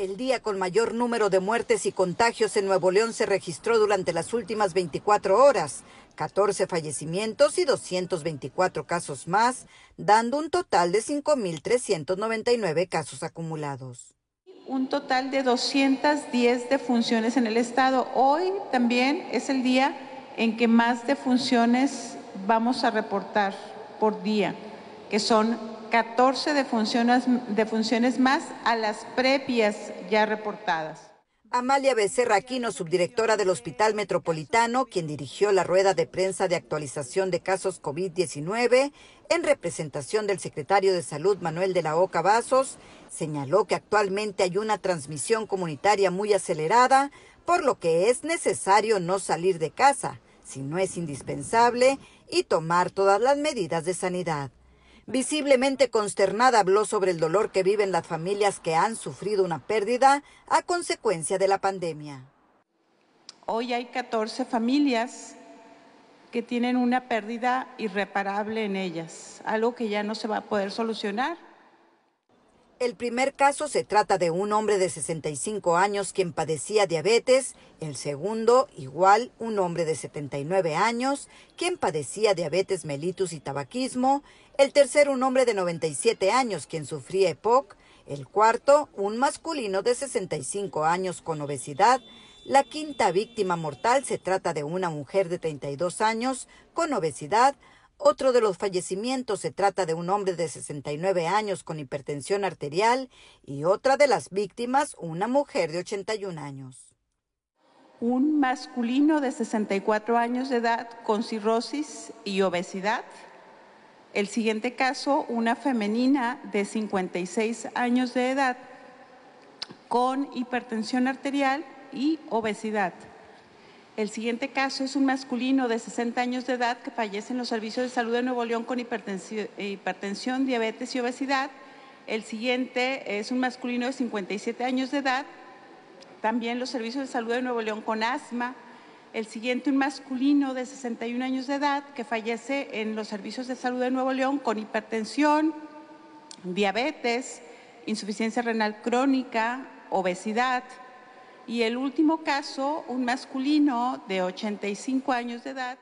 El día con mayor número de muertes y contagios en Nuevo León se registró durante las últimas 24 horas, 14 fallecimientos y 224 casos más, dando un total de 5.399 casos acumulados. Un total de 210 defunciones en el estado. Hoy también es el día en que más defunciones vamos a reportar por día que son 14 de funciones, más a las previas ya reportadas. Amalia Becerra Aquino, subdirectora del Hospital Metropolitano, quien dirigió la rueda de prensa de actualización de casos COVID-19 en representación del secretario de Salud Manuel de la Oca Vasos, señaló que actualmente hay una transmisión comunitaria muy acelerada, por lo que es necesario no salir de casa, si no es indispensable, y tomar todas las medidas de sanidad. Visiblemente consternada habló sobre el dolor que viven las familias que han sufrido una pérdida a consecuencia de la pandemia. Hoy hay 14 familias que tienen una pérdida irreparable en ellas, algo que ya no se va a poder solucionar el primer caso se trata de un hombre de 65 años quien padecía diabetes, el segundo igual un hombre de 79 años quien padecía diabetes mellitus y tabaquismo, el tercero un hombre de 97 años quien sufría EPOC, el cuarto un masculino de 65 años con obesidad, la quinta víctima mortal se trata de una mujer de 32 años con obesidad, otro de los fallecimientos se trata de un hombre de 69 años con hipertensión arterial y otra de las víctimas, una mujer de 81 años. Un masculino de 64 años de edad con cirrosis y obesidad. El siguiente caso, una femenina de 56 años de edad con hipertensión arterial y obesidad. El siguiente caso es un masculino de 60 años de edad que fallece en los servicios de salud de Nuevo León con hipertensión, diabetes y obesidad. El siguiente es un masculino de 57 años de edad, también los servicios de salud de Nuevo León con asma. El siguiente, un masculino de 61 años de edad que fallece en los servicios de salud de Nuevo León con hipertensión, diabetes, insuficiencia renal crónica, obesidad y el último caso, un masculino de 85 años de edad.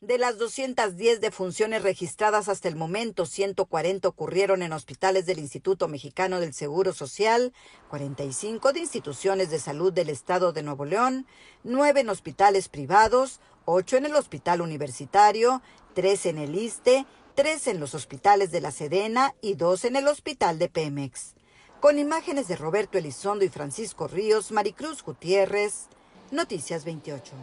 De las 210 defunciones registradas hasta el momento, 140 ocurrieron en hospitales del Instituto Mexicano del Seguro Social, 45 de instituciones de salud del Estado de Nuevo León, 9 en hospitales privados, 8 en el Hospital Universitario, 3 en el ISTE, 3 en los hospitales de la Sedena y 2 en el Hospital de Pemex. Con imágenes de Roberto Elizondo y Francisco Ríos, Maricruz Gutiérrez, Noticias 28.